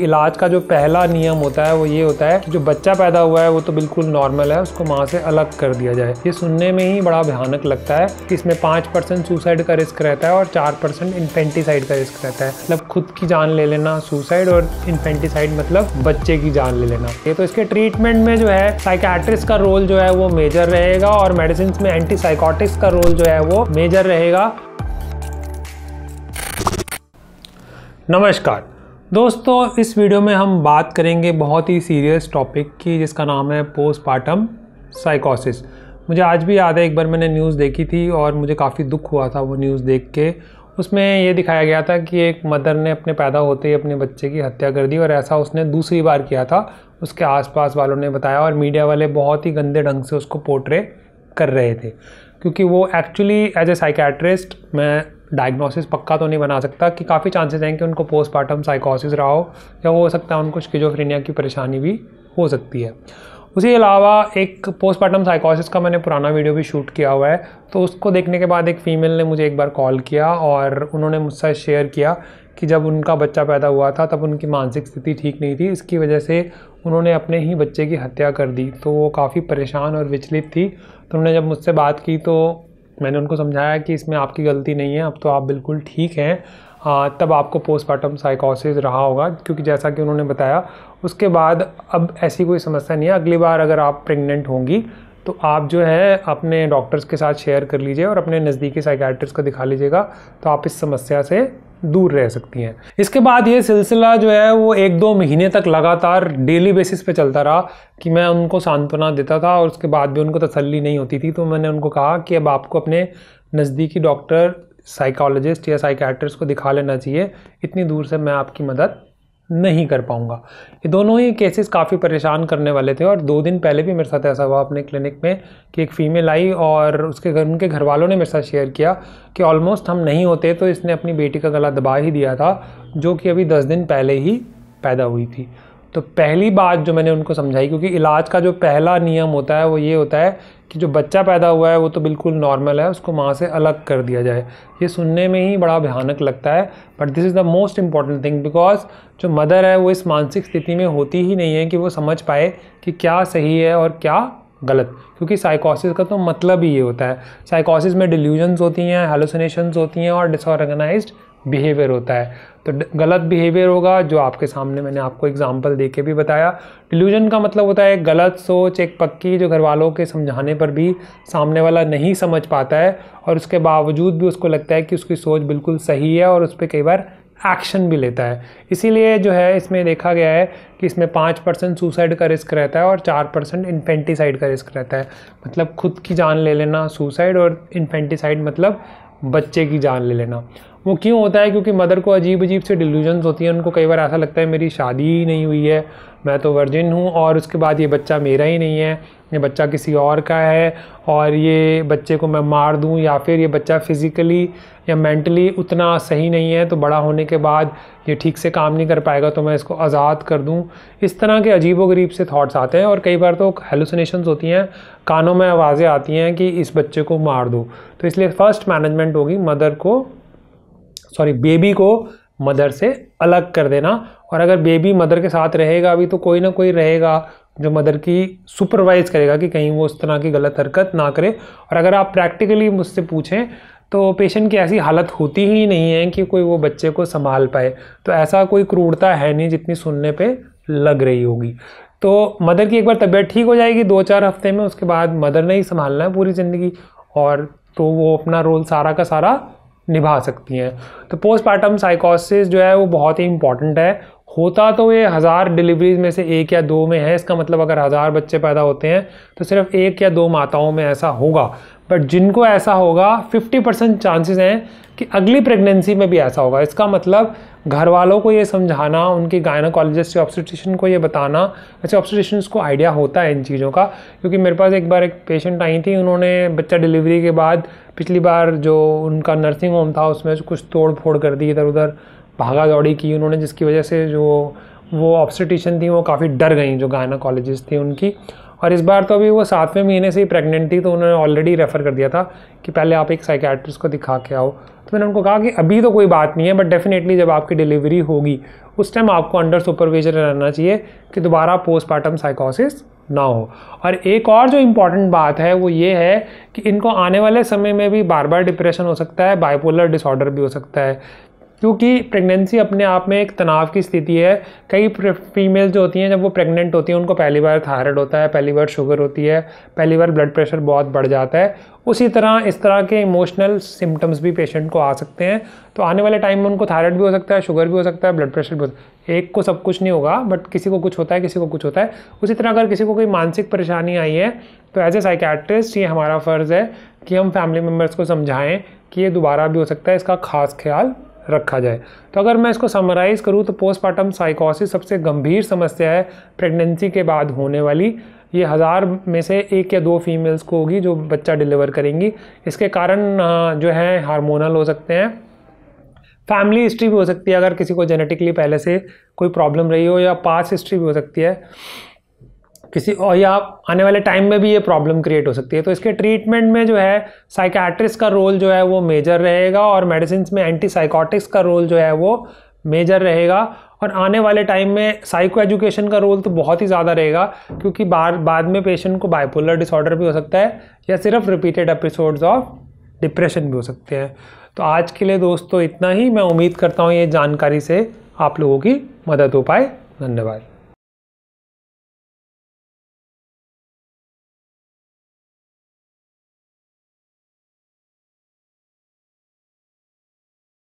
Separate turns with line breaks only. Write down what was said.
इलाज का जो पहला नियम होता है वो ये होता है कि जो बच्चा पैदा हुआ है वो तो बिल्कुल नॉर्मल है उसको माँ से अलग कर दिया जाए ये सुनने में ही बड़ा भयानक लगता है कि इसमें पाँच परसेंट सुसाइड का रिस्क रहता है और चार परसेंट इन्फेंटिसाइड का रिस्क रहता है मतलब खुद की जान ले लेना सुसाइड और इन्फेंटिसाइड मतलब बच्चे की जान ले लेना ये तो इसके ट्रीटमेंट में जो है साइकेट्रिस्ट का रोल जो है वो मेजर रहेगा और मेडिसिन में एंटी साइकोटिक्स का रोल जो है वो मेजर रहेगा नमस्कार दोस्तों इस वीडियो में हम बात करेंगे बहुत ही सीरियस टॉपिक की जिसका नाम है पोस्टपार्टम साइकोसिस मुझे आज भी याद है एक बार मैंने न्यूज़ देखी थी और मुझे काफ़ी दुख हुआ था वो न्यूज़ देख के उसमें ये दिखाया गया था कि एक मदर ने अपने पैदा होते ही अपने बच्चे की हत्या कर दी और ऐसा उसने दूसरी बार किया था उसके आसपास वालों ने बताया और मीडिया वाले बहुत ही गंदे ढंग से उसको पोर्ट्रे कर रहे थे क्योंकि वो एक्चुअली एज ए साइकेट्रिस्ट मैं डायग्नोसिस पक्का तो नहीं बना सकता कि काफ़ी चांसेस हैं कि उनको पोस्टमार्टम साइकोसिस रहा हो या हो सकता है उनको स्किजोफ्रेनिया की परेशानी भी हो सकती है उसी अलावा एक पोस्टमार्टम साइकोसिस का मैंने पुराना वीडियो भी शूट किया हुआ है तो उसको देखने के बाद एक फ़ीमेल ने मुझे एक बार कॉल किया और उन्होंने मुझसे शेयर किया कि जब उनका बच्चा पैदा हुआ था तब उनकी मानसिक स्थिति ठीक नहीं थी इसकी वजह से उन्होंने अपने ही बच्चे की हत्या कर दी तो वो काफ़ी परेशान और विचलित थी तो उन्होंने जब मुझसे बात की तो मैंने उनको समझाया कि इसमें आपकी गलती नहीं है अब तो आप बिल्कुल ठीक हैं तब आपको पोस्टमार्टम साइकोसिस रहा होगा क्योंकि जैसा कि उन्होंने बताया उसके बाद अब ऐसी कोई समस्या नहीं है अगली बार अगर आप प्रेग्नेंट होंगी तो आप जो है अपने डॉक्टर्स के साथ शेयर कर लीजिए और अपने नज़दीकी साइकैट्रिस्ट को दिखा लीजिएगा तो आप इस समस्या से दूर रह सकती हैं इसके बाद ये सिलसिला जो है वो एक दो महीने तक लगातार डेली बेसिस पे चलता रहा कि मैं उनको सांत्वना देता था और उसके बाद भी उनको तसल्ली नहीं होती थी तो मैंने उनको कहा कि अब आपको अपने नज़दीकी डॉक्टर साइकोलॉजिस्ट या साइकैट्रिस्ट को दिखा लेना चाहिए इतनी दूर से मैं आपकी मदद नहीं कर पाऊँगा ये दोनों ही केसेस काफ़ी परेशान करने वाले थे और दो दिन पहले भी मेरे साथ ऐसा हुआ अपने क्लिनिक में कि एक फ़ीमेल आई और उसके घर उनके घर वालों ने मेरे साथ शेयर किया कि ऑलमोस्ट हम नहीं होते तो इसने अपनी बेटी का गला दबा ही दिया था जो कि अभी दस दिन पहले ही पैदा हुई थी तो पहली बात जो मैंने उनको समझाई क्योंकि इलाज का जो पहला नियम होता है वो ये होता है कि जो बच्चा पैदा हुआ है वो तो बिल्कुल नॉर्मल है उसको माँ से अलग कर दिया जाए ये सुनने में ही बड़ा भयानक लगता है but this is the most important thing because जो मदर है वो इस मानसिक स्थिति में होती ही नहीं है कि वो समझ पाए कि क्या सही है और क्या गलत क्योंकि साइकोसिस का तो मतलब ही ये होता है साइकोसिस में डिल्यूजन्स होती हैं हेलोसिनेशंस होती हैं और डिसऑर्गेनाइज बिहेवियर होता है तो गलत बिहेवियर होगा जो आपके सामने मैंने आपको एग्जाम्पल देके भी बताया डिल्यूजन का मतलब होता है गलत सोच एक पक्की जो घर वालों के समझाने पर भी सामने वाला नहीं समझ पाता है और उसके बावजूद भी उसको लगता है कि उसकी सोच बिल्कुल सही है और उस पर कई बार एक्शन भी लेता है इसीलिए जो है इसमें देखा गया है कि इसमें पाँच परसेंट सुसाइड का रिस्क रहता है और चार परसेंट इन्फेंटिसाइड का रिस्क रहता है मतलब खुद की जान ले लेना सुसाइड और इन्फेंटिसाइड मतलब बच्चे की जान ले लेना वो क्यों होता है क्योंकि मदर को अजीब अजीब से डिल्यूजन्स होती हैं उनको कई बार ऐसा लगता है मेरी शादी ही नहीं हुई है मैं तो वर्जिन हूँ और उसके बाद ये बच्चा मेरा ही नहीं है ये बच्चा किसी और का है और ये बच्चे को मैं मार दूँ या फिर ये बच्चा फिज़िकली या मेंटली उतना सही नहीं है तो बड़ा होने के बाद ये ठीक से काम नहीं कर पाएगा तो मैं इसको आज़ाद कर दूँ इस तरह के अजीबो गरीब से थाट्स आते हैं और कई बार तो हेलुसिनेशंस होती हैं कानों में आवाज़ें आती हैं कि इस बच्चे को मार दो तो इसलिए फ़र्स्ट मैनेजमेंट होगी मदर को सॉरी बेबी को मदर से अलग कर देना और अगर बेबी मदर के साथ रहेगा अभी तो कोई ना कोई रहेगा जो मदर की सुपरवाइज करेगा कि कहीं वो उस तरह की गलत हरकत ना करे और अगर आप प्रैक्टिकली मुझसे पूछें तो पेशेंट की ऐसी हालत होती ही नहीं है कि कोई वो बच्चे को संभाल पाए तो ऐसा कोई क्रूरता है नहीं जितनी सुनने पे लग रही होगी तो मदर की एक बार तबीयत ठीक हो जाएगी दो चार हफ्ते में उसके बाद मदर ने ही संभालना है पूरी ज़िंदगी और तो वो अपना रोल सारा का सारा निभा सकती हैं तो पोस्टमार्टम साइकोसिस जो है वो बहुत ही इंपॉर्टेंट है होता तो ये हज़ार डिलीवरीज में से एक या दो में है इसका मतलब अगर हज़ार बच्चे पैदा होते हैं तो सिर्फ एक या दो माताओं में ऐसा होगा बट जिनको ऐसा होगा 50 परसेंट चांसेस हैं कि अगली प्रेगनेंसी में भी ऐसा होगा इसका मतलब घर वालों को ये समझाना उनके गायनाकोलॉजिस्ट या ऑब्स्टिशन को ये बताना वैसे अच्छा, ऑब्स्टिशन को आइडिया होता है इन चीज़ों का क्योंकि मेरे पास एक बार एक पेशेंट आई थी उन्होंने बच्चा डिलीवरी के बाद पिछली बार जो उनका नर्सिंग होम था उसमें कुछ तोड़ फोड़ कर दी इधर उधर भागा दौड़ी की उन्होंने जिसकी वजह से जो वो ऑब्स्टिशन थी वो काफ़ी डर गई जो गायनाकोलॉजिस्ट थी उनकी और इस बार तो अभी वो सातवें महीने से ही प्रेग्नेंट थी तो उन्होंने ऑलरेडी रेफ़र कर दिया था कि पहले आप एक साइकेट्रिस्ट को दिखा के आओ तो मैंने उनको कहा कि अभी तो कोई बात नहीं है बट डेफिनेटली जब आपकी डिलीवरी होगी उस टाइम आपको अंडर सुपरविजन रहना चाहिए कि दोबारा पोस्टमार्टम साइकोसिस ना हो और एक और जो इम्पॉर्टेंट बात है वो ये है कि इनको आने वाले समय में भी बार बार डिप्रेशन हो सकता है बाइपोलर डिसऑर्डर भी हो सकता है क्योंकि प्रेगनेंसी अपने आप में एक तनाव की स्थिति है कई फीमेल जो होती हैं जब वो प्रेग्नेंट होती हैं उनको पहली बार थायराइड होता है पहली बार शुगर होती है पहली बार ब्लड प्रेशर बहुत बढ़ जाता है उसी तरह इस तरह के इमोशनल सिम्टम्स भी पेशेंट को आ सकते हैं तो आने वाले टाइम में उनको थायराइड भी हो सकता है शुगर भी हो सकता है ब्लड प्रेशर भी हो सकता है एक को सब कुछ नहीं होगा बट किसी को कुछ होता है किसी को कुछ होता है उसी तरह अगर किसी को कोई मानसिक परेशानी आई है तो एज ए साइकैट्रिस्ट ये हमारा फ़र्ज़ है कि हम फैमिली मेम्बर्स को समझाएँ कि ये दोबारा भी हो सकता है इसका खास ख्याल रखा जाए तो अगर मैं इसको समराइज़ करूँ तो पोस्टमार्टम साइकोसिस सबसे गंभीर समस्या है प्रेगनेंसी के बाद होने वाली ये हज़ार में से एक या दो फीमेल्स को होगी जो बच्चा डिलीवर करेंगी इसके कारण जो है हार्मोनल हो सकते हैं फैमिली हिस्ट्री भी हो सकती है अगर किसी को जेनेटिकली पहले से कोई प्रॉब्लम रही हो या पास हिस्ट्री भी हो सकती है किसी और या आने वाले टाइम में भी ये प्रॉब्लम क्रिएट हो सकती है तो इसके ट्रीटमेंट में जो है साइकैट्रिस्ट का रोल जो है वो मेजर रहेगा और मेडिसिन में एंटी साइकोटिक्स का रोल जो है वो मेजर रहेगा और आने वाले टाइम में साइको एजुकेशन का रोल तो बहुत ही ज़्यादा रहेगा क्योंकि बाद बाद में पेशेंट को बाइपोलर डिसऑर्डर भी हो सकता है या सिर्फ रिपीटेड एपिसोड्स ऑफ डिप्रेशन भी हो सकते हैं तो आज के लिए दोस्तों इतना ही मैं उम्मीद करता हूँ ये जानकारी से आप लोगों की मदद हो पाए धन्यवाद